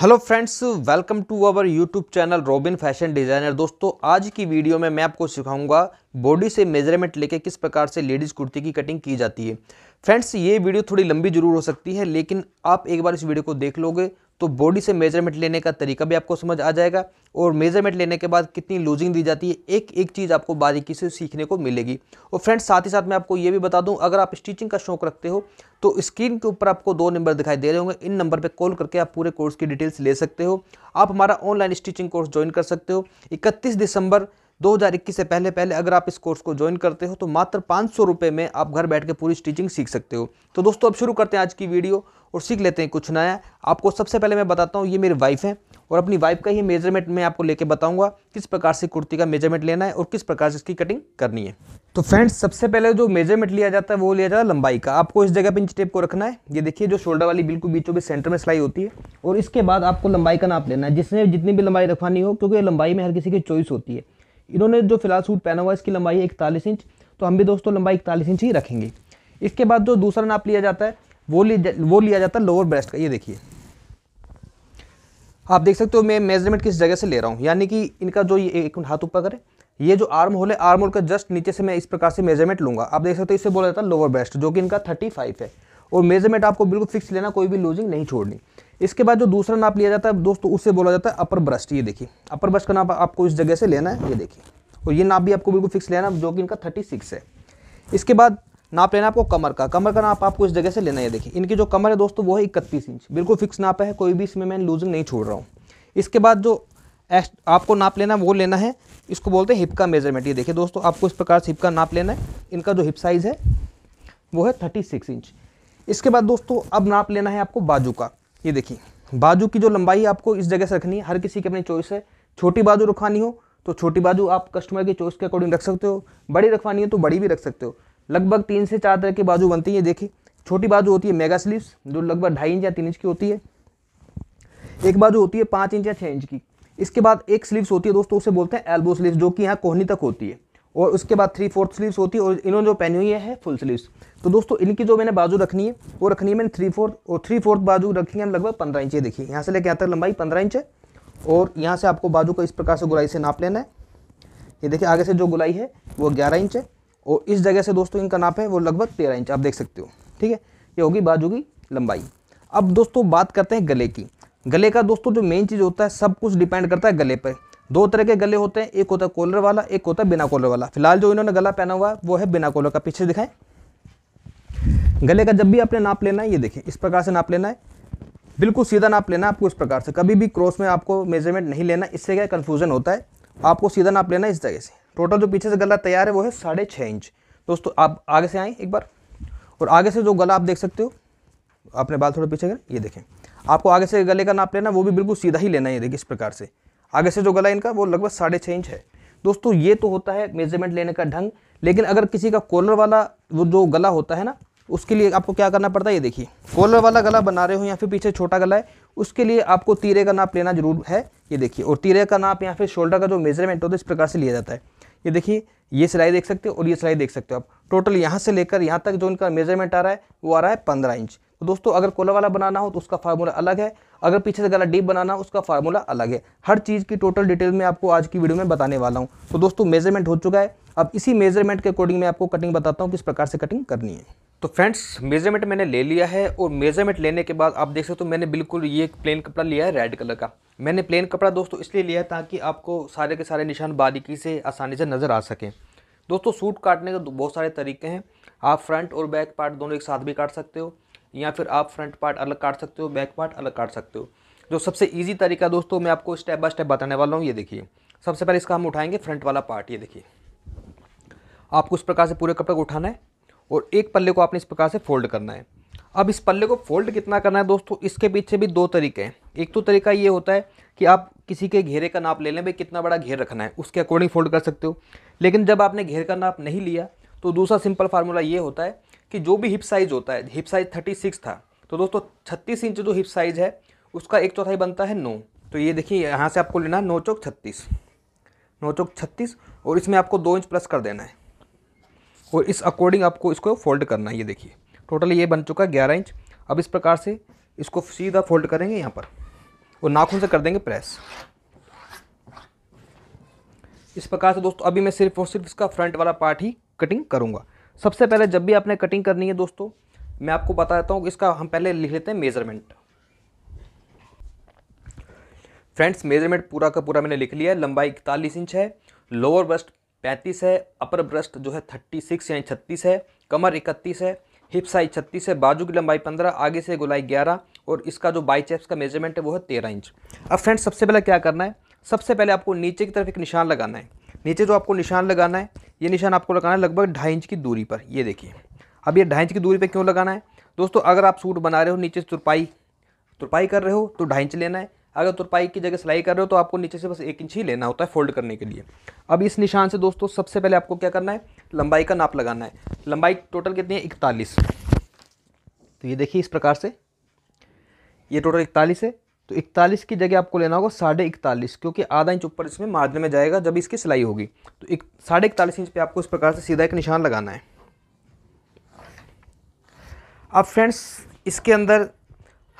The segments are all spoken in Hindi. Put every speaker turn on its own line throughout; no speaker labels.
hello friends welcome to our YouTube channel Robin fashion designer दोस्तों आज की वीडियो में मैं आपको सिखाऊंगा बॉडी से मेजरमेंट लेके किस प्रकार से लेडीज़ कुर्ती की कटिंग की जाती है फ्रेंड्स ये वीडियो थोड़ी लंबी जरूर हो सकती है लेकिन आप एक बार इस वीडियो को देख लोगे तो बॉडी से मेजरमेंट लेने का तरीका भी आपको समझ आ जाएगा और मेजरमेंट लेने के बाद कितनी लूजिंग दी जाती है एक एक चीज़ आपको बारीकी से सीखने को मिलेगी और फ्रेंड्स साथ ही साथ मैं आपको ये भी बता दूं अगर आप स्टिचिंग का शौक रखते हो तो स्क्रीन के ऊपर आपको दो नंबर दिखाई दे रहे होंगे इन नंबर पर कॉल करके आप पूरे कोर्स की डिटेल्स ले सकते हो आप हमारा ऑनलाइन स्टिचिंग कोर्स ज्वाइन कर सकते हो इकतीस दिसंबर 2021 से पहले पहले अगर आप इस कोर्स को ज्वाइन करते हो तो मात्र पाँच सौ में आप घर बैठ के पूरी स्टिचिंग सीख सकते हो तो दोस्तों अब शुरू करते हैं आज की वीडियो और सीख लेते हैं कुछ नया आपको सबसे पहले मैं बताता हूँ ये मेरी वाइफ है और अपनी वाइफ का ही मेजरमेंट मैं आपको लेके बताऊंगा किस प्रकार से कुर्ती का मेजरमेंट लेना है और किस प्रकार से इसकी कटिंग करनी है तो फ्रेंड्स सबसे पहले जो मेजरमेंट लिया जाता है वो लिया जाता है लंबाई का आपको इस जगह पे इंच टेप को रखना है ये देखिए जो शोल्डर वाली बिल्कुल बीचों बीच सेंटर में सिलाई होती है और इसके बाद आपको लंबाई का नाप लेना है जिसने जितनी भी लंबाई रखवानी हो क्योंकि लंबाई में हर किसी की चॉइस होती है इन्होंने जो फिलहाल सूट पहना हुआ है इसकी लंबाई है इकतालीस इंच तो हम भी दोस्तों लंबाई इकतालीस इंच ही रखेंगे इसके बाद जो दूसरा नाप लिया जाता है वो लिया वो लिया जाता है लोअर ब्रेस्ट का ये देखिए आप देख सकते हो मैं मेजरमेंट किस जगह से ले रहा हूँ यानी कि इनका जो ये एक हाथ ऊपर करें ये जो आर्म होल है आर्म होल का जस्ट नीचे से मैं इस प्रकार से मेजरमेंट लूँगा आप देख सकते हो इसे बोला जाता है लोअर ब्रेस्ट जो कि इनका थर्टी फाइव है और मेजरमेंट आपको बिल्कुल फिक्स लेना कोई भी लूजिंग नहीं छोड़नी इसके बाद जो दूसरा नाप लिया जाता है दोस्तों उससे बोला जाता है अपर ब्रस्ट ये देखिए अपर ब्रस्ट का नाप आपको इस जगह से लेना है ये देखिए और ये नाप भी आपको बिल्कुल फिक्स लेना है जो कि इनका थर्टी सिक्स है इसके बाद नाप लेना आपको कमर का कमर का नाप आपको इस जगह से लेना है देखिए इनकी जो कमर है दोस्तों वो है इकतीस इंच बिल्कुल फिक्स नाप है कोई भी इसमें मैं लूजिंग नहीं छोड़ रहा हूँ इसके बाद जो आपको नाप लेना है वो लेना है इसको बोलते हैं हिप का मेजरमेंट ये देखिए दोस्तों आपको इस प्रकार से हिप का नाप लेना है इनका जो हिप साइज़ है वो है थर्टी सिक्स इंच इसके बाद दोस्तों अब नाप लेना है आपको बाजू का ये देखिए बाजू की जो लंबाई आपको इस जगह से रखनी है हर किसी की अपनी चॉइस है छोटी बाजू रखवानी हो तो छोटी बाजू आप कस्टमर की चॉइस के अकॉर्डिंग रख सकते हो बड़ी रखवानी हो तो बड़ी भी रख सकते हो लगभग तीन से चार तरह की बाजू बनती है देखिए छोटी बाजू होती है मेगा स्लीव्स जो लगभग ढाई इंच या तीन इंच की होती है एक बाजू होती है पाँच इंच या छः इंच की इसके बाद एक स्लीव्स होती है दोस्तों उसे बोलते हैं एल्बो स्लीव्स जो कि यहाँ कोहनी तक होती है और उसके बाद थ्री फोर्थ स्लीव्स होती है और इन्होंने जो पहनी हुई है फुल स्लीव्स तो दोस्तों इनकी जो मैंने बाजू रखनी है वो रखनी है मैंने थ्री फोर्थ और थ्री फोर्थ बाजू रखी है लगभग पंद्रह इंच देखिए यहाँ से लेके आता है लंबाई पंद्रह इंच और यहाँ से आपको बाजू को इस प्रकार से गुलाई से नाप लेना है ये देखिए आगे से जो गुलाई है वो ग्यारह इंच है और इस जगह से दोस्तों इनका नाप है वो लगभग तेरह इंच आप देख सकते हो ठीक है ये होगी बाजू की लंबाई अब दोस्तों बात करते हैं गले की गले का दोस्तों जो मेन चीज़ होता है सब कुछ डिपेंड करता है गले पर दो तरह के गले होते हैं एक होता है कॉलर वाला एक होता है बिना कॉलर वाला फिलहाल जो इन्होंने गला पहना हुआ है वो है बिना कॉलर का पीछे दिखाएं गले का जब भी आपने नाप लेना है ये देखें इस प्रकार से नाप लेना है बिल्कुल सीधा नाप लेना है आपको इस प्रकार से कभी भी क्रॉस में आपको मेजरमेंट नहीं लेना इससे क्या कन्फ्यूजन होता है आपको सीधा नाप लेना है इस जगह से टोटल जो पीछे से गला तैयार है वो है साढ़े छः इंच दोस्तों आप आगे से आएँ एक बार और आगे से जो गला आप देख सकते हो आपने बाल थोड़ा पीछे कर ये देखें आपको आगे से गले का नाप लेना वो भी बिल्कुल सीधा ही लेना है ये देखिए इस प्रकार से आगे से जो गला इनका वो लगभग साढ़े छः इंच है दोस्तों ये तो होता है मेजरमेंट लेने का ढंग लेकिन अगर किसी का कॉलर वाला वो जो गला होता है ना उसके लिए आपको क्या करना पड़ता है ये देखिए कॉलर वाला गला बना रहे हो या फिर पीछे छोटा गला है उसके लिए आपको तीरे का नाप लेना जरूर है ये देखिए और तीरे का नाप या फिर शोल्डर का जो मेजरमेंट होता है इस प्रकार से लिया जाता है ये देखिए ये सिलाई देख सकते हो और ये सिलाई देख सकते हो आप टोटल यहाँ से लेकर यहाँ तक जो इनका मेजरमेंट आ रहा है वो आ रहा है पंद्रह इंच तो दोस्तों अगर कोला वाला बनाना हो तो उसका फार्मूला अलग है अगर पीछे से गला डीप बनाना उसका फार्मूला अलग है हर चीज़ की टोटल डिटेल में आपको आज की वीडियो में बताने वाला हूँ तो दोस्तों मेजरमेंट हो चुका है अब इसी मेजरमेंट के अकॉर्डिंग मैं आपको कटिंग बताता हूँ किस प्रकार से कटिंग करनी है तो फ्रेंड्स मेजरमेंट मैंने ले लिया है और मेजरमेंट लेने के बाद आप देख सकते हो तो मैंने बिल्कुल ये प्लेन कपड़ा लिया है रेड कलर का मैंने प्लेन कपड़ा दोस्तों इसलिए लिया ताकि आपको सारे के सारे निशान बारीकी से आसानी से नज़र आ सकें दोस्तों सूट काटने के बहुत सारे तरीके हैं आप फ्रंट और बैक पार्ट दोनों एक साथ भी काट सकते हो या फिर आप फ्रंट पार्ट अलग काट सकते हो बैक पार्ट अलग काट सकते हो जो सबसे ईजी तरीका दोस्तों मैं आपको स्टेप बाय स्टेप बताने वाला हूँ ये देखिए सबसे पहले इसका हम उठाएंगे फ्रंट वाला पार्ट ये देखिए आपको इस प्रकार से पूरे कपड़े को उठाना है और एक पल्ले को आपने इस प्रकार से फोल्ड करना है अब इस पल्ले को फोल्ड कितना करना है दोस्तों इसके पीछे भी दो तरीके हैं एक तो तरीका ये होता है कि आप किसी के घेरे का नाप ले लें भाई कितना बड़ा घेर रखना है उसके अकॉर्डिंग फोल्ड कर सकते हो लेकिन जब आपने घेर का नाप नहीं लिया तो दूसरा सिंपल फार्मूला ये होता है कि जो भी हिप साइज होता है हिप साइज थर्टी सिक्स था तो दोस्तों छत्तीस इंच जो हिप साइज है उसका एक चौथाई बनता है नो तो ये देखिए यहाँ से आपको लेना है नो चौक छत्तीस नो चौक छत्तीस और इसमें आपको दो इंच प्लस कर देना है और इस अकॉर्डिंग आपको इसको फोल्ड करना है ये देखिए टोटल ये बन चुका है ग्यारह इंच अब इस प्रकार से इसको सीधा फोल्ड करेंगे यहाँ पर और नाखून से कर देंगे प्रेस इस प्रकार से दोस्तों अभी मैं सिर्फ और सिर्फ इसका फ्रंट वाला पार्ट ही कटिंग करूँगा सबसे पहले जब भी आपने कटिंग करनी है दोस्तों मैं आपको बता देता हूँ इसका हम पहले लिख लेते हैं मेजरमेंट फ्रेंड्स मेजरमेंट पूरा का पूरा मैंने लिख लिया है लंबाई इकतालीस इंच है लोअर ब्रस्ट पैंतीस है अपर ब्रस्ट जो है थर्टी सिक्स यानी छत्तीस है कमर इकतीस है हिप साइज छत्तीस है बाजू की लंबाई पंद्रह आगे से गुलाई ग्यारह और इसका जो बाई का मेजरमेंट है वो है तेरह इंच अब फ्रेंड्स सबसे पहले क्या करना है सबसे पहले आपको नीचे की तरफ एक निशान लगाना है नीचे जो आपको निशान लगाना है ये निशान आपको लगाना है लगभग ढाई इंच की दूरी पर ये देखिए अब ये ढाई इंच की दूरी पर क्यों लगाना है दोस्तों अगर आप सूट बना रहे हो नीचे से तुरपाई तुरपाई कर रहे हो तो ढाई इंच लेना है अगर तुरपाई की जगह सिलाई कर रहे हो तो आपको नीचे से बस एक इंच ही लेना होता है फोल्ड करने के लिए अब इस निशान से दोस्तों सबसे पहले आपको क्या करना है लंबाई का नाप लगाना है लंबाई टोटल कितनी है इकतालीस तो ये देखिए इस प्रकार से ये टोटल इकतालीस है तो इकतालीस की जगह आपको लेना होगा साढ़े इकतालीस क्योंकि आधा इंच ऊपर इसमें मार्जिन में जाएगा जब इसकी सिलाई होगी तो एक साढ़े इकतालीस इंच पे आपको इस प्रकार से सीधा एक निशान लगाना है अब फ्रेंड्स इसके अंदर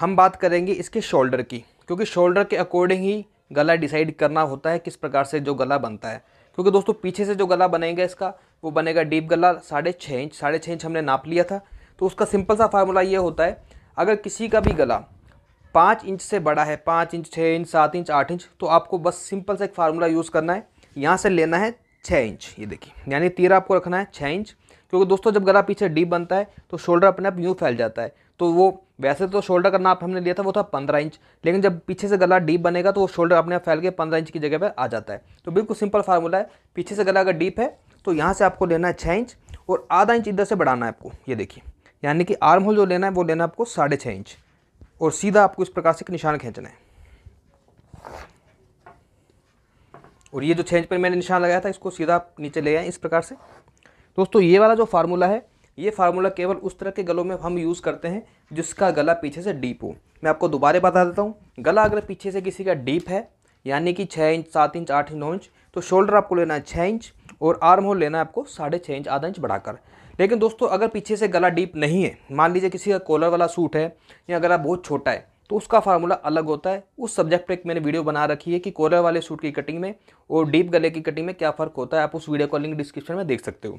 हम बात करेंगे इसके शोल्डर की क्योंकि शोल्डर के अकॉर्डिंग ही गला डिसाइड करना होता है किस प्रकार से जो गला बनता है क्योंकि दोस्तों पीछे से जो गला बनेगा इसका वो बनेगा डीप गला साढ़े छः इंच साढ़े छः इंच हमने नाप लिया था तो उसका सिंपल सा फार्मूला ये होता है अगर किसी का भी गला पाँच इंच से बड़ा है पाँच इंच छः इंच सात इंच आठ इंच तो आपको बस सिंपल सा एक फार्मूला यूज़ करना है यहाँ से लेना है छः इंच ये देखिए यानी तीर आपको रखना है छः इंच क्योंकि दोस्तों जब गला पीछे डीप बनता है तो शोल्डर अपने आप यूँ फैल जाता है तो वो वैसे तो शोल्डर का नाप हमने लिया था वो था पंद्रह इंच लेकिन जब पीछे से गला डीप बनेगा तो वो शोल्डर अपने आप फैल के पंद्रह इंच की जगह पर आ जाता है तो बिल्कुल सिंपल फार्मूला है पीछे से गला अगर डीप है तो यहाँ से आपको लेना है छः इंच और आधा इंच इधर से बढ़ाना है आपको ये देखिए यानी कि आर्म होल जो लेना है वो लेना है आपको साढ़े छः इंच और सीधा आपको इस प्रकार से एक निशान खींचना है और ये जो इंच पर मैंने निशान लगाया था इसको सीधा आप नीचे ले आए इस प्रकार से दोस्तों ये वाला जो फार्मूला है ये फार्मूला केवल उस तरह के गलों में हम यूज़ करते हैं जिसका गला पीछे से डीप हो मैं आपको दोबारा बता देता हूँ गला अगर पीछे से किसी का डीप है यानी कि छः इंच सात इंच आठ इंच नौ इंच तो शोल्डर आपको लेना है छः इंच और आर्म होल लेना है आपको साढ़े छः इंच आधा इंच बढ़ाकर लेकिन दोस्तों अगर पीछे से गला डीप नहीं है मान लीजिए किसी का कॉलर वाला सूट है या गला बहुत छोटा है तो उसका फार्मूला अलग होता है उस सब्जेक्ट पर एक मैंने वीडियो बना रखी है कि कॉलर वाले सूट की कटिंग में और डीप गले की कटिंग में क्या फ़र्क होता है आप उस वीडियो का लिंक डिस्क्रिप्शन में देख सकते हो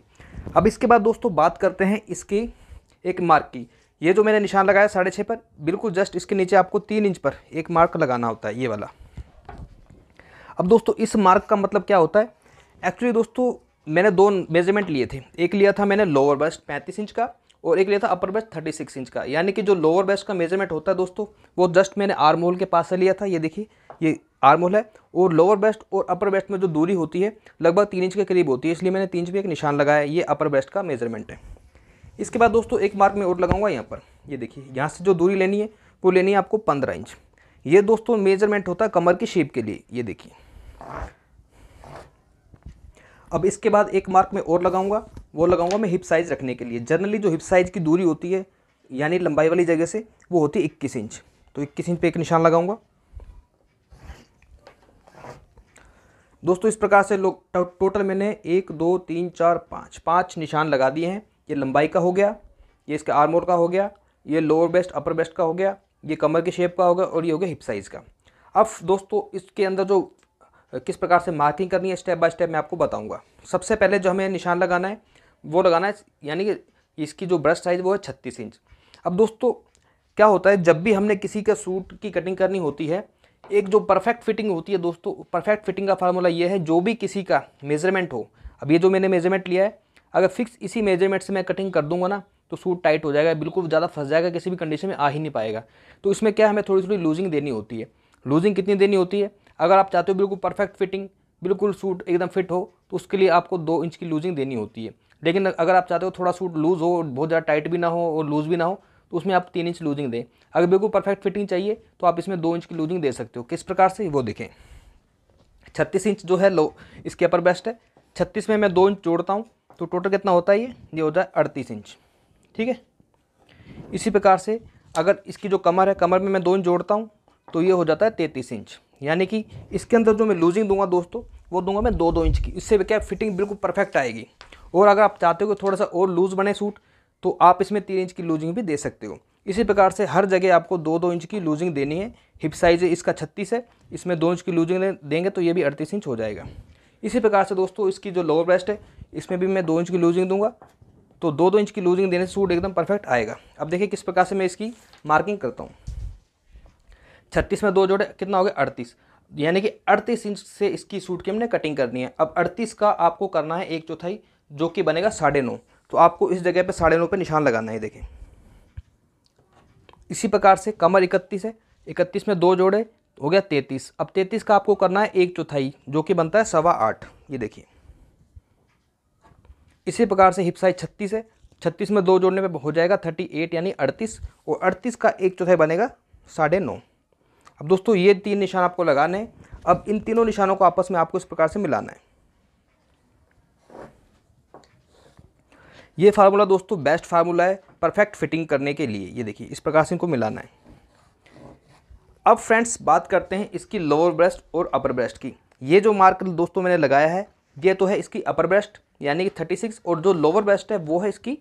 अब इसके बाद दोस्तों बात करते हैं इसकी एक मार्क की ये जो मैंने निशान लगाया साढ़े छः पर बिल्कुल जस्ट इसके नीचे आपको तीन इंच पर एक मार्क लगाना होता है ये वाला अब दोस्तों इस मार्क का मतलब क्या होता है एक्चुअली दोस्तों मैंने दो मेजरमेंट लिए थे एक लिया था मैंने लोअर बेस्ट पैंतीस इंच का और एक लिया था upper bust thirty six inch का यानी कि जो लोअर बेस्ट का मेजरमेंट होता है दोस्तों वो जस्ट मैंने आर्म होल के पास से लिया था ये देखिए ये आर्म होल है और लोअर बेस्ट और अपर बेस्ट में जो दूरी होती है लगभग तीन इंच के करीब होती है इसलिए मैंने तीन इंच में एक निशान लगाया ये अपर बेस्ट का मेजरमेंट है इसके बाद दोस्तों एक मार्क मैं और लगाऊंगा यहाँ पर ये देखिए यहाँ से जो दूरी लेनी है वो लेनी है आपको पंद्रह इंच ये दोस्तों मेजरमेंट होता है कमर की शेप के लिए ये देखिए अब इसके बाद एक मार्क मैं और लगाऊंगा वो लगाऊंगा मैं हिप साइज़ रखने के लिए जनरली जो हिप साइज़ की दूरी होती है यानी लंबाई वाली जगह से वो होती है इक्कीस इंच तो इक्कीस इंच पे एक निशान लगाऊंगा दोस्तों इस प्रकार से लोग टो, टोटल मैंने एक दो तीन चार पाँच पाँच निशान लगा दिए हैं ये लंबाई का हो गया ये इसके आर्मोर का हो गया ये लोअर बेस्ट अपर बेस्ट का हो गया ये कमर के शेप का होगा और ये हो गया हिप साइज़ का अब दोस्तों इसके अंदर जो किस प्रकार से मार्किंग करनी है स्टेप बाय स्टेप मैं आपको बताऊंगा सबसे पहले जो हमें निशान लगाना है वो लगाना है यानी कि इसकी जो ब्रश साइज़ वो है छत्तीस इंच अब दोस्तों क्या होता है जब भी हमने किसी के सूट की कटिंग करनी होती है एक जो परफेक्ट फिटिंग होती है दोस्तों परफेक्ट फिटिंग का फार्मूला ये है जो भी किसी का मेजरमेंट हो अब ये जो मैंने मेजरमेंट लिया है अगर फिक्स इसी मेजरमेंट से मैं कटिंग कर दूंगा ना तो सूट टाइट हो जाएगा बिल्कुल ज़्यादा फंस जाएगा किसी भी कंडीशन में आ ही नहीं पाएगा तो इसमें क्या हमें थोड़ी थोड़ी लूजिंग देनी होती है लूजिंग कितनी देनी होती है अगर आप चाहते हो बिल्कुल परफेक्ट फिटिंग बिल्कुल सूट एकदम फिट हो तो उसके लिए आपको दो इंच की लूजिंग देनी होती है लेकिन अगर आप चाहते हो थोड़ा सूट लूज़ हो बहुत ज़्यादा टाइट भी ना हो और लूज़ भी ना हो तो उसमें आप तीन इंच लूजिंग दें अगर बिल्कुल परफेक्ट फिटिंग चाहिए तो आप इसमें दो इंच की लूजिंग दे सकते हो किस प्रकार से वो देखें छत्तीस इंच जो है लो इसके अपर बेस्ट है छत्तीस में मैं दो इंच जोड़ता हूँ तो टोटल कितना होता है ये ये हो जाए अड़तीस इंच ठीक है इसी प्रकार से अगर इसकी जो कमर है कमर में मैं दो इंच जोड़ता हूँ तो ये हो जाता है तैंतीस इंच यानी कि इसके अंदर जो मैं लूजिंग दूंगा दोस्तों वो दूंगा मैं दो दो इंच की इससे क्या फिटिंग बिल्कुल परफेक्ट आएगी और अगर आप चाहते हो कि थोड़ा सा और लूज़ बने सूट तो आप इसमें तीन इंच की लूजिंग भी दे सकते हो इसी प्रकार से हर जगह आपको दो दो इंच की लूजिंग देनी है हिप साइज इसका छत्तीस है इसमें दो इंच की लूजिंग देंगे तो ये भी अड़तीस इंच हो जाएगा इसी प्रकार से दोस्तों इसकी जो लोअर ब्रेस्ट है इसमें भी मैं दो इंच की लूजिंग दूंगा तो दो दो इंच की लूजिंग देने से सूट एकदम परफेक्ट आएगा अब देखिए किस प्रकार से मैं इसकी मार्किंग करता हूँ छत्तीस में दो जोड़े कितना हो गया अड़तीस यानी कि अड़तीस इंच से इसकी सूट की हमने कटिंग करनी है अब अड़तीस का आपको करना है एक चौथाई जो कि बनेगा साढ़े नौ तो आपको इस जगह पे साढ़े नौ पर निशान लगाना है देखें इसी प्रकार से कमर इकतीस है इकतीस में दो जोड़े हो गया तैतीस अब तैतीस का आपको करना है एक चौथाई जो कि बनता है सवा आठ ये देखिए इसी प्रकार से हिप छत्तीस है छत्तीस में दो जोड़ने पर हो जाएगा थर्टी एट यानी अड़तीस और अड़तीस का एक चौथाई बनेगा साढ़े नौ अब दोस्तों ये तीन निशान आपको लगाने हैं अब इन तीनों निशानों को आपस में आपको इस प्रकार से मिलाना है ये फार्मूला दोस्तों बेस्ट फार्मूला है परफेक्ट फिटिंग करने के लिए ये देखिए इस प्रकार से इनको मिलाना है अब फ्रेंड्स बात करते हैं इसकी लोअर ब्रेस्ट और अपर ब्रेस्ट की ये जो मार्क दोस्तों मैंने लगाया है ये तो है इसकी अपर ब्रेस्ट यानी कि 36 और जो लोअर ब्रेस्ट है वो है इसकी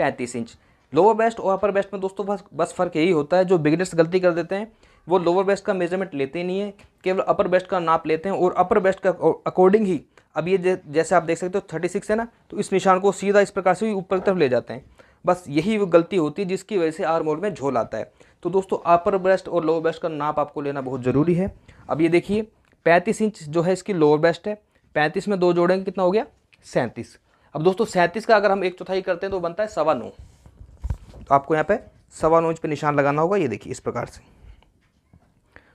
35 इंच लोअर ब्रेस्ट और अपर ब्रेस्ट में दोस्तों बस बस फ़र्क यही होता है जो बिगिनर्स गलती कर देते हैं वो लोअर बेस्ट का मेजरमेंट लेते नहीं है केवल अपर बेस्ट का नाप लेते हैं और अपर बेस्ट का अकॉर्डिंग ही अब ये जैसे आप देख सकते हो थर्टी सिक्स है ना तो इस निशान को सीधा इस प्रकार से ऊपर की तरफ ले जाते हैं बस यही वो गलती होती है जिसकी वजह से आर मोड में झोल आता है तो दोस्तों अपर बेस्ट और लोअर बेस्ट का नाप आपको लेना बहुत ज़रूरी है अब ये देखिए पैंतीस इंच जो है इसकी लोअर बेस्ट है पैंतीस में दो जोड़ेंगे कितना हो गया सैंतीस अब दोस्तों सैंतीस का अगर हम एक चौथाई करते हैं तो बनता है सवा नौ तो आपको यहाँ पर सवा नौ इंच पर निशान लगाना होगा ये देखिए इस प्रकार से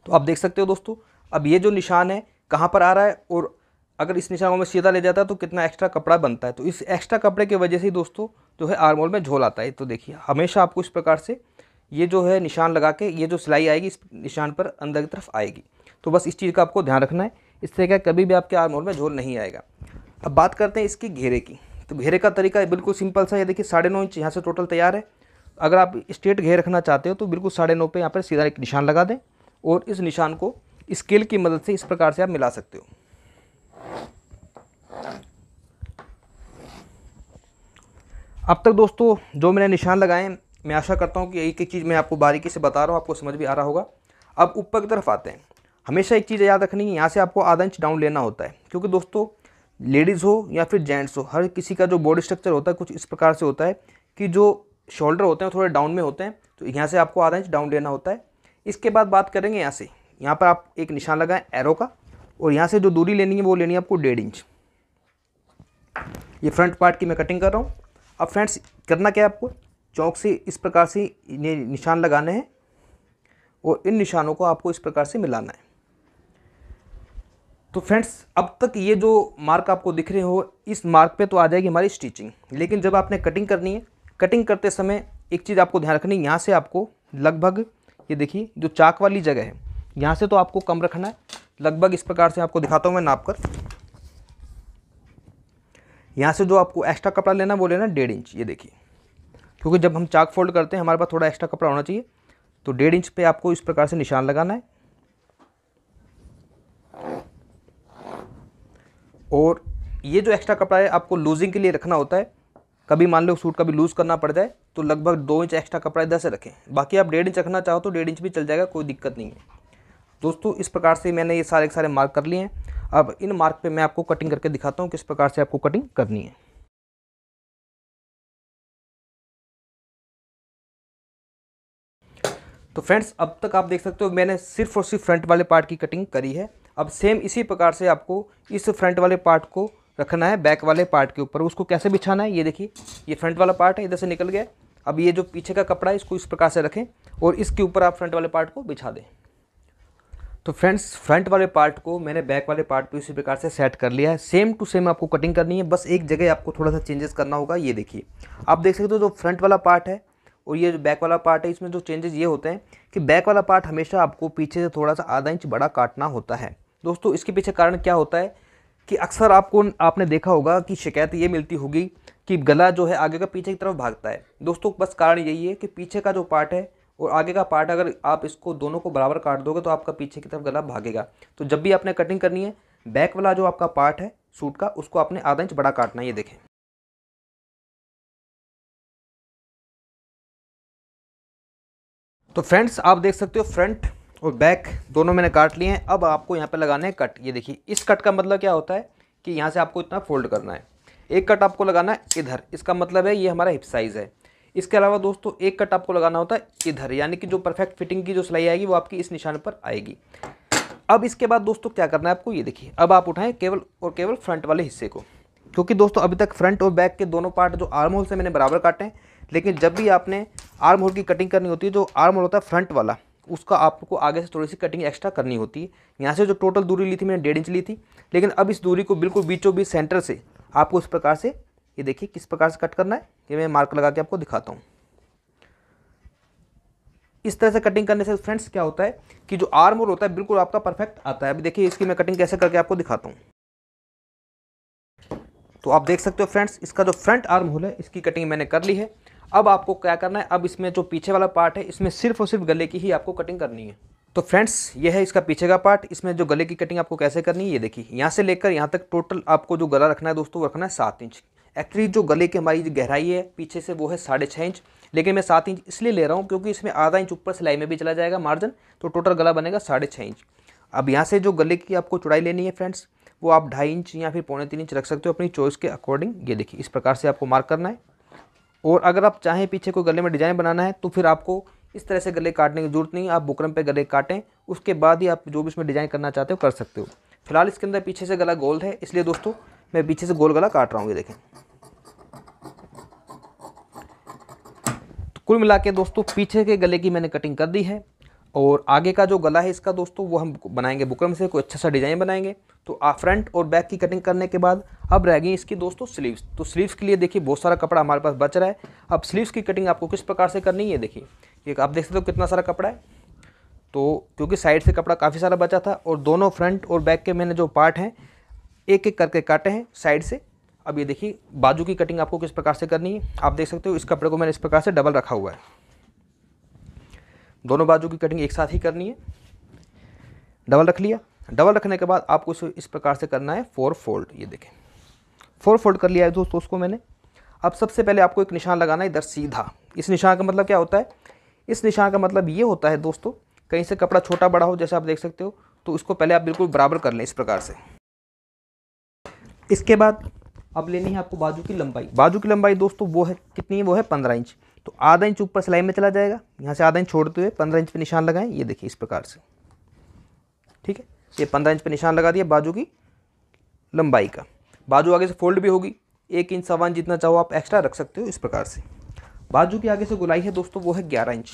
तो आप देख सकते हो दोस्तों अब ये जो निशान है कहाँ पर आ रहा है और अगर इस निशान को मैं सीधा ले जाता है तो कितना एक्स्ट्रा कपड़ा बनता है तो इस एक्स्ट्रा कपड़े की वजह से ही दोस्तों जो है आर्मोल में झोल आता है तो देखिए हमेशा आपको इस प्रकार से ये जो है निशान लगा के ये जो सिलाई आएगी इस निशान पर अंदर की तरफ आएगी तो बस इस चीज़ का आपको ध्यान रखना है इससे क्या कभी भी आपके आर्मोल में झोल नहीं आएगा अब बात करते हैं इसकी घेरे की तो घेरे का तरीका बिल्कुल सिंपल सा ये देखिए साढ़े नौ इंच यहाँ से टोटल तैयार है अगर आप स्ट्रेट घेर रखना चाहते हो तो बिल्कुल साढ़े नौ पे यहाँ पर सीधा एक निशान लगा दें और इस निशान को स्केल की मदद से इस प्रकार से आप मिला सकते हो अब तक दोस्तों जो मैंने निशान लगाए मैं आशा करता हूँ कि एक एक चीज़ मैं आपको बारीकी से बता रहा हूँ आपको समझ भी आ रहा होगा अब ऊपर की तरफ आते हैं हमेशा एक चीज़ याद रखनी है यहाँ से आपको आधा इंच डाउन लेना होता है क्योंकि दोस्तों लेडीज़ हो या फिर जेंट्स हो हर किसी का जो बॉडी स्ट्रक्चर होता है कुछ इस प्रकार से होता है कि जो शोल्डर होते हैं थोड़े डाउन में होते हैं तो यहाँ से आपको आधा इंच डाउन लेना होता है इसके बाद बात करेंगे यहाँ से यहाँ पर आप एक निशान लगाएं एरो का और यहाँ से जो दूरी लेनी है वो लेनी है आपको डेढ़ इंच ये फ्रंट पार्ट की मैं कटिंग कर रहा हूँ अब फ्रेंड्स करना क्या है आपको चौक से इस प्रकार से निशान लगाने हैं और इन निशानों को आपको इस प्रकार से मिलाना है तो फ्रेंड्स अब तक ये जो मार्क आपको दिख रहे हो इस मार्क पे तो आ जाएगी हमारी स्टिचिंग लेकिन जब आपने कटिंग करनी है कटिंग करते समय एक चीज़ आपको ध्यान रखनी है यहाँ से आपको लगभग ये देखिए जो चाक वाली जगह है यहाँ से तो आपको कम रखना है लगभग इस प्रकार से आपको दिखाता हूँ मैं नाप कर यहाँ से जो आपको एक्स्ट्रा कपड़ा लेना वो लेना डेढ़ इंच ये देखिए क्योंकि जब हम चाक फोल्ड करते हैं हमारे पास थोड़ा एक्स्ट्रा कपड़ा होना चाहिए तो डेढ़ इंच पे आपको इस प्रकार से निशान लगाना है और ये जो एक्स्ट्रा कपड़ा है आपको लूजिंग के लिए रखना होता है कभी मान लो सूट कभी लूज़ करना पड़ जाए तो लगभग दो इंच एक्स्ट्रा कपड़ा इधर से रखें बाकी आप डेढ़ इंच रखना चाहो तो डेढ़ इंच भी चल जाएगा कोई दिक्कत नहीं है दोस्तों इस प्रकार से मैंने ये सारे सारे मार्क कर लिए हैं अब इन मार्क पर मैं आपको कटिंग करके दिखाता हूँ किस प्रकार से आपको कटिंग करनी है तो फ्रेंड्स अब तक आप देख सकते हो मैंने सिर्फ और सिर्फ फ्रंट वाले पार्ट की कटिंग करी है अब सेम इसी प्रकार से आपको इस फ्रंट वाले पार्ट को रखना है बैक वाले पार्ट के ऊपर उसको कैसे बिछाना है ये देखिए ये फ्रंट वाला पार्ट है इधर से निकल गया अब ये जो पीछे का कपड़ा है इसको इस प्रकार से रखें और इसके ऊपर आप फ्रंट वाले पार्ट को बिछा दें तो फ्रेंड्स फ्रंट वाले पार्ट को मैंने बैक वाले पार्ट को इसी प्रकार से सेट कर लिया है सेम टू सेम आपको कटिंग करनी है बस एक जगह आपको थोड़ा सा चेंजेस करना होगा ये देखिए आप देख सकते हो जो फ्रंट वाला पार्ट है और ये जो बैक वाला पार्ट है इसमें जो चेंजेस ये होते हैं कि बैक वाला पार्ट हमेशा आपको पीछे से थोड़ा सा आधा इंच बड़ा काटना होता है दोस्तों इसके पीछे कारण क्या होता है कि अक्सर आपको आपने देखा होगा कि शिकायत ये मिलती होगी कि गला जो है आगे का पीछे की तरफ भागता है दोस्तों बस कारण यही है कि पीछे का जो पार्ट है और आगे का पार्ट अगर आप इसको दोनों को बराबर काट दोगे तो आपका पीछे की तरफ गला भागेगा तो जब भी आपने कटिंग करनी है बैक वाला जो आपका पार्ट है सूट का उसको आपने आधा इंच बड़ा काटना है ये देखें तो फ्रेंड्स आप देख सकते हो फ्रंट और बैक दोनों मैंने काट लिए हैं अब आपको यहाँ पे लगाना है कट ये देखिए इस कट का मतलब क्या होता है कि यहाँ से आपको इतना फोल्ड करना है एक कट आपको लगाना है इधर इसका मतलब है ये हमारा हिप साइज़ है इसके अलावा दोस्तों एक कट आपको लगाना होता है इधर यानी कि जो परफेक्ट फिटिंग की जो सिलाई आएगी वो आपकी इस निशान पर आएगी अब इसके बाद दोस्तों क्या करना है आपको ये देखिए अब आप उठाएँ केवल और केवल फ्रंट वाले हिस्से को क्योंकि दोस्तों अभी तक फ्रंट और बैक के दोनों पार्ट जो आर्म होल से मैंने बराबर काटे हैं लेकिन जब भी आपने आर्म होल की कटिंग करनी होती है जो आर्म होल होता है फ्रंट वाला उसका आपको आगे से थोड़ी सी कटिंग एक्स्ट्रा करनी होती है यहाँ से जो टोटल दूरी ली थी मैंने डेढ़ इंच ली थी लेकिन अब इस दूरी को बिल्कुल बीचों बीच सेंटर से आपको इस प्रकार से ये देखिए किस प्रकार से कट करना है ये मैं मार्क लगा के आपको दिखाता हूँ इस तरह से कटिंग करने से फ्रेंड्स क्या होता है कि जो आर्म होल होता है बिल्कुल आपका परफेक्ट आता है अभी देखिए इसकी मैं कटिंग कैसे करके आपको दिखाता हूँ तो आप देख सकते हो फ्रेंड्स इसका जो फ्रंट आर्म होल है इसकी कटिंग मैंने कर ली है अब आपको क्या करना है अब इसमें जो पीछे वाला पार्ट है इसमें सिर्फ और सिर्फ गले की ही आपको कटिंग करनी है तो फ्रेंड्स ये है इसका पीछे का पार्ट इसमें जो गले की कटिंग आपको कैसे करनी है ये देखिए यहाँ से लेकर यहाँ तक टोटल आपको जो गला रखना है दोस्तों वो रखना है सात इंच एक्चुअली जो गले की हमारी गहराई है पीछे से वो है साढ़े छः इंच लेकिन मैं सात इंच इसलिए ले रहा हूँ क्योंकि इसमें आधा इंच ऊपर सिलाई में भी चला जाएगा मार्जिन तो टोटल गला बनेगा साढ़े छः इंच अब यहाँ से जो गले की आपको चौड़ाई लेनी है फ्रेंड्स वो आप ढाई इंच या फिर पौने तीन इंच रख सकते हो अपनी चॉइस के अकॉर्डिंग ये देखिए इस प्रकार से आपको मार्क करना है और अगर आप चाहें पीछे कोई गले में डिज़ाइन बनाना है तो फिर आपको इस तरह से गले काटने की ज़रूरत नहीं है आप बुकरम पे गले काटें उसके बाद ही आप जो भी इसमें डिज़ाइन करना चाहते हो कर सकते हो फिलहाल इसके अंदर पीछे से गला गोल है इसलिए दोस्तों मैं पीछे से गोल गला काट रहा हूँ ये देखें तो कुल मिला के दोस्तों पीछे के गले की मैंने कटिंग कर दी है और आगे का जो गला है इसका दोस्तों वो हम बनाएंगे बुकरम से कोई अच्छा सा डिज़ाइन बनाएंगे तो आप फ्रंट और बैक की कटिंग करने के बाद अब रह गई इसकी दोस्तों स्लीव्स तो स्लीव्स के लिए देखिए बहुत सारा कपड़ा हमारे पास बच रहा है अब स्लीव्स की कटिंग आपको किस प्रकार से करनी है देखिए ये आप देख सकते हो कितना सारा कपड़ा है तो क्योंकि साइड से कपड़ा काफ़ी सारा बचा था और दोनों फ्रंट और बैक के मैंने जो पार्ट हैं एक एक करके काटे हैं साइड से अब ये देखिए बाजू की कटिंग आपको किस प्रकार से करनी है आप देख सकते हो इस कपड़े को मैंने इस प्रकार से डबल रखा हुआ है दोनों बाजू की कटिंग एक साथ ही करनी है डबल रख लिया डबल रखने के बाद आपको इसे इस प्रकार से करना है फोर फोल्ड ये देखें फोर फोल्ड कर लिया है दोस्तों उसको मैंने अब सबसे पहले आपको एक निशान लगाना है इधर सीधा इस निशान का मतलब क्या होता है इस निशान का मतलब ये होता है दोस्तों कहीं से कपड़ा छोटा बड़ा हो जैसे आप देख सकते हो तो इसको पहले आप बिल्कुल बराबर कर लें इस प्रकार से इसके बाद अब लेनी है आपको बाजू की लंबाई बाजू की लंबाई दोस्तों वो है कितनी है वो है पंद्रह इंच तो आधा इंच ऊपर सिलाई में चला जाएगा यहाँ से आधा इंच छोड़ते हुए पंद्रह इंच पर निशान लगाएं ये देखिए इस प्रकार से ठीक है ये पंद्रह इंच पर निशान लगा दिया बाजू की लंबाई का बाजू आगे से फोल्ड भी होगी एक इंच सवा इंच जितना चाहो आप एक्स्ट्रा रख सकते हो इस प्रकार से बाजू की आगे से गुलाई है दोस्तों वो है ग्यारह इंच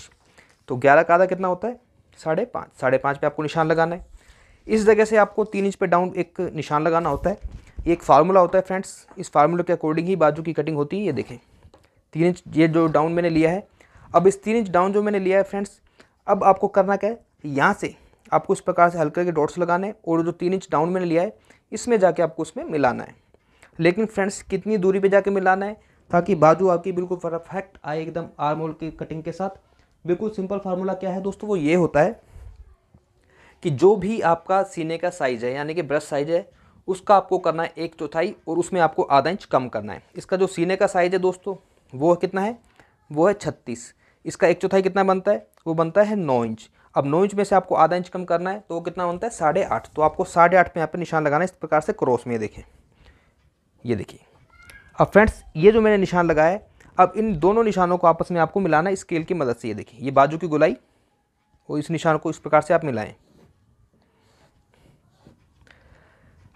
तो ग्यारह का आधा कितना होता है साढ़े पाँच साढ़े पाँच पर आपको निशान लगाना है इस जगह से आपको तीन इंच पे डाउन एक निशान लगाना होता है ये एक फार्मूला होता है फ्रेंड्स इस फार्मूले के अकॉर्डिंग ही बाजू की कटिंग होती है ये देखें तीन इंच ये जो डाउन मैंने लिया है अब इस तीन इंच डाउन जो मैंने लिया है फ्रेंड्स अब आपको करना क्या है यहाँ से आपको इस प्रकार से हल्के के डॉट्स लगाने और जो तीन इंच डाउन मैंने लिया है इसमें जाके आपको उसमें मिलाना है लेकिन फ्रेंड्स कितनी दूरी पे जाके मिलाना है ताकि बाजू आपकी बिल्कुल परफेक्ट आए एकदम आर्म होल की कटिंग के साथ बिल्कुल सिंपल फार्मूला क्या है दोस्तों वो ये होता है कि जो भी आपका सीने का साइज़ है यानी कि ब्रश साइज़ है उसका आपको करना है एक चौथाई और उसमें आपको आधा इंच कम करना है इसका जो सीने का साइज़ है दोस्तों वो कितना है वो है छत्तीस इसका एक चौथाई कितना बनता है वो बनता है नौ इंच अब नौ इंच में से आपको आधा इंच कम करना है तो वो कितना बनता है साढ़े आठ तो आपको साढ़े आठ पे यहाँ पर निशान लगाना है इस प्रकार से क्रॉस में देखें ये देखिए अब फ्रेंड्स ये जो मैंने निशान लगाया है अब इन दोनों निशानों को आपस में आपको मिलाना स्केल की मदद से ये देखिए ये बाजू की गुलाई और इस निशान को इस प्रकार से आप मिलाएं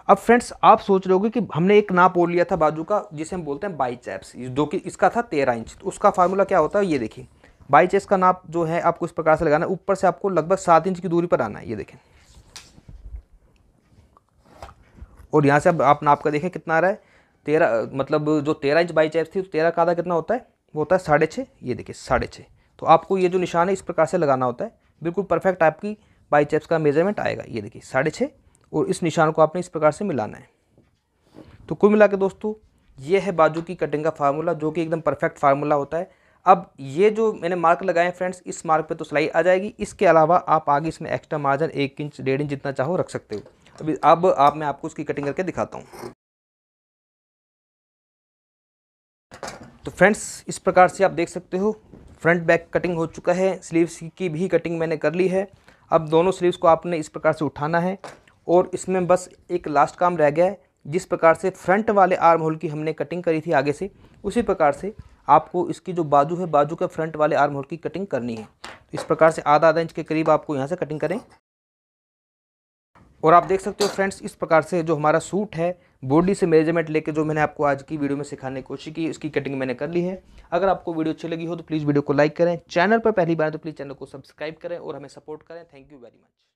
अब फ्रेंड्स आप सोच रहे होगे कि हमने एक नाप और लिया था बाजू का जिसे हम बोलते हैं बाईचैप्स जो कि इसका था तेरह इंच तो उसका फार्मूला क्या होता है ये देखिए बाईचैप्स का नाप जो है आपको इस प्रकार से लगाना है ऊपर से आपको लगभग सात इंच की दूरी पर आना है ये देखें और यहाँ से अब आप नाप का देखें कितना आ रहा है तेरह मतलब जो तेरह इंच बाईचैप्स थी तो तेरह का आधा कितना होता है वो होता है साढ़े छः ये देखिए साढ़े छः तो आपको ये जो निशान है इस प्रकार से लगाना होता है बिल्कुल परफेक्ट आपकी बाईचैप्स का मेजरमेंट आएगा ये देखिए साढ़े छः और इस निशान को आपने इस प्रकार से मिलाना है तो कुल मिला के दोस्तों ये है बाजू की कटिंग का फार्मूला जो कि एकदम परफेक्ट फार्मूला होता है अब ये जो मैंने मार्क लगाए हैं फ्रेंड्स इस मार्क पे तो सिलाई आ जाएगी इसके अलावा आप आगे इसमें एक्स्ट्रा मार्जिन एक इंच डेढ़ इंच जितना चाहो रख सकते हो अभी अब आप मैं आपको उसकी कटिंग करके दिखाता हूँ तो फ्रेंड्स इस प्रकार से आप देख सकते हो फ्रंट बैक कटिंग हो चुका है स्लीव्स की भी कटिंग मैंने कर ली है अब दोनों स्लीव्स को आपने इस प्रकार से उठाना है और इसमें बस एक लास्ट काम रह गया है जिस प्रकार से फ्रंट वाले आर्म होल की हमने कटिंग करी थी आगे से उसी प्रकार से आपको इसकी जो बाजू है बाजू के फ्रंट वाले आर्म होल की कटिंग करनी है तो इस प्रकार से आधा आधा इंच के करीब आपको यहाँ से कटिंग करें और आप देख सकते हो फ्रेंड्स इस प्रकार से जो हमारा सूट है बॉडी से मेजरमेंट लेके जो मैंने आपको आज की वीडियो में सिखाने की कोशिश की उसकी कटिंग मैंने कर ली है अगर आपको वीडियो अच्छी लगी हो तो प्लीज़ वीडियो को लाइक करें चैनल पर पहली बार तो प्लीज़ चैनल को सब्सक्राइब करें और हमें सपोर्ट करें थैंक यू वेरी मच